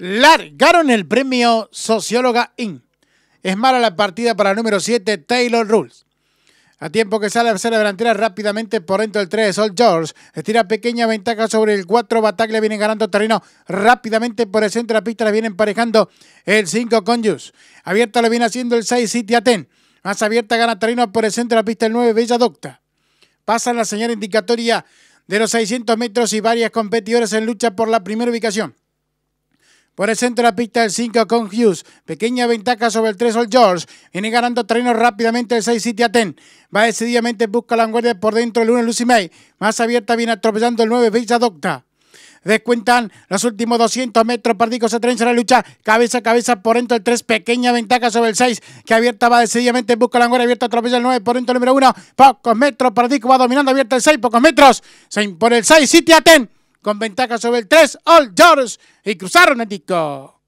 largaron el premio Socióloga In. Es mala la partida para el número 7, Taylor Rules. A tiempo que sale a hacer delantera rápidamente por dentro del 3, Sol George. Estira pequeña ventaja sobre el 4, Bataglia viene ganando terreno rápidamente por el centro de la pista, le viene emparejando el 5 con Abierta lo viene haciendo el 6, City Aten. Más abierta gana terreno por el centro de la pista el 9, Bella Docta. Pasa la señal indicatoria de los 600 metros y varias competidoras en lucha por la primera ubicación. Por el centro de la pista el 5 con Hughes. Pequeña ventaja sobre el 3 Old George. Viene ganando terreno rápidamente el 6 City Aten. Va decididamente busca la vanguardia por dentro del 1 Lucy May. Más abierta viene atropellando el 9 Bella Docta. Descuentan los últimos 200 metros. Pardico se trenza la lucha. Cabeza a cabeza por dentro el 3. Pequeña ventaja sobre el 6. Que abierta va decididamente. Busca la angora. Abierta atropella el 9. Por dentro el número 1. Pocos metros. Pardico va dominando. Abierta el 6. Pocos metros. Se impone el 6. City Aten con ventaja sobre el 3 All Doors y cruzaron el disco.